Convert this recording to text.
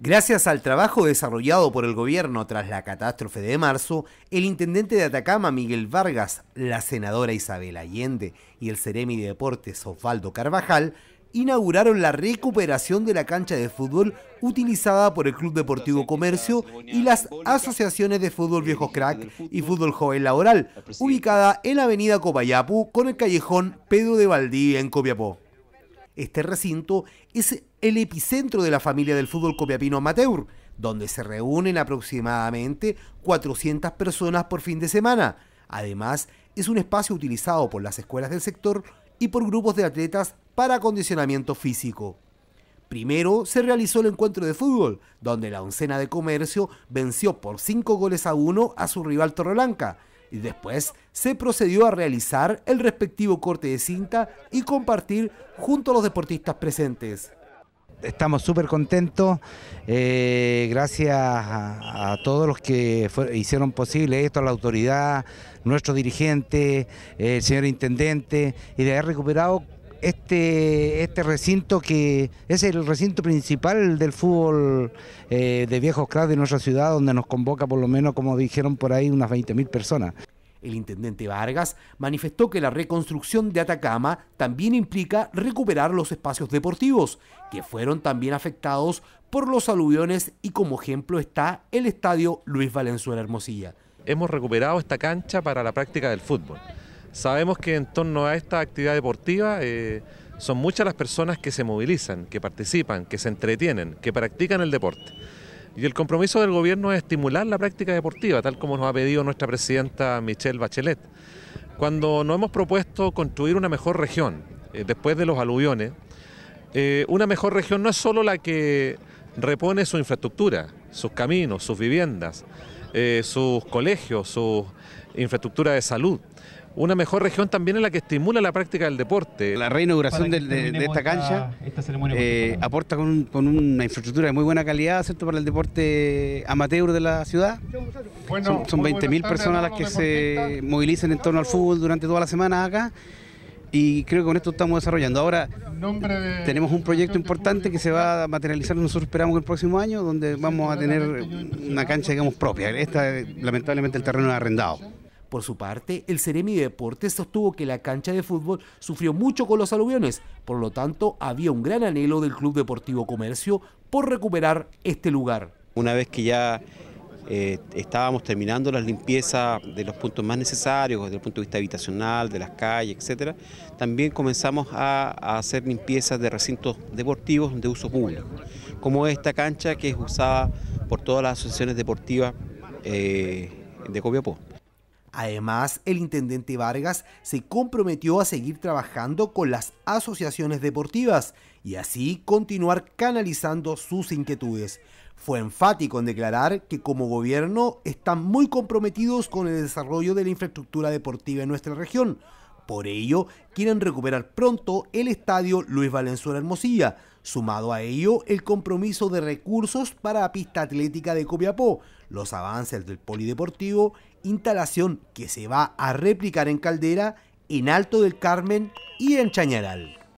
Gracias al trabajo desarrollado por el gobierno tras la catástrofe de marzo, el intendente de Atacama Miguel Vargas, la senadora Isabel Allende y el Ceremi de Deportes Osvaldo Carvajal inauguraron la recuperación de la cancha de fútbol utilizada por el Club Deportivo Comercio y las asociaciones de fútbol Viejo Crack y fútbol joven laboral, ubicada en la avenida Copayapu con el callejón Pedro de Valdivia en Copiapó. Este recinto es el epicentro de la familia del fútbol copiapino amateur, donde se reúnen aproximadamente 400 personas por fin de semana. Además, es un espacio utilizado por las escuelas del sector y por grupos de atletas para acondicionamiento físico. Primero se realizó el encuentro de fútbol, donde la oncena de comercio venció por 5 goles a 1 a su rival Torrelanca, y después se procedió a realizar el respectivo corte de cinta y compartir junto a los deportistas presentes. Estamos súper contentos, eh, gracias a, todos los que hicieron posible esto, a la autoridad, nuestro dirigente, el señor intendente, y de haber recuperado este, este, recinto que es el recinto principal del fútbol eh, de viejos cracks de nuestra ciudad, donde nos convoca por lo menos, como dijeron por ahí, unas 20.000 personas. El intendente Vargas manifestó que la reconstrucción de Atacama también implica recuperar los espacios deportivos, que fueron también afectados por los aluviones y como ejemplo está el estadio Luis Valenzuela Hermosilla. Hemos recuperado esta cancha para la práctica del fútbol. Sabemos que en torno a esta actividad deportiva eh, son muchas las personas que se movilizan, que participan, que se entretienen, que practican el deporte. Y el compromiso del gobierno es estimular la práctica deportiva, tal como nos ha pedido nuestra presidenta Michelle Bachelet. Cuando nos hemos propuesto construir una mejor región, eh, después de los aluviones, eh, una mejor región no es solo la que repone su infraestructura, sus caminos, sus viviendas, eh, sus colegios, su infraestructura de salud una mejor región también en la que estimula la práctica del deporte. La reinauguración de, esta cancha eh, este aporta con, una infraestructura de muy buena calidad, ¿cierto?, para el deporte amateur de la ciudad. son, son 20.000 personas las que se movilizan en torno al fútbol durante toda la semana acá y creo que con esto estamos desarrollando. Ahora tenemos un proyecto importante que se va a materializar, nosotros esperamos que el próximo año, donde vamos a tener una cancha, digamos, propia. Esta, eh, lamentablemente, el terreno es arrendado. Por su parte, el Ceremi Deportes sostuvo que la cancha de fútbol sufrió mucho con los aluviones, por lo tanto, había un gran anhelo del Club Deportivo Comercio por recuperar este lugar. Una vez que ya eh, estábamos terminando las limpiezas de los puntos más necesarios, desde el punto de vista habitacional, de las calles, etc. También comenzamos a, hacer limpiezas de recintos deportivos de uso público, como esta cancha que es usada por todas las asociaciones deportivas eh, de Copiapó. Además, el intendente Vargas se comprometió a seguir trabajando con las asociaciones deportivas y así continuar canalizando sus inquietudes. Fue enfático en declarar que como gobierno están muy comprometidos con el desarrollo de la infraestructura deportiva en nuestra región. Por ello, quieren recuperar pronto el estadio Luis Valenzuela Hermosilla, Sumado a ello, el compromiso de recursos para la pista atlética de Copiapó, los avances del polideportivo, instalación que se va a replicar en Caldera, en Alto del Carmen y en Chañaral.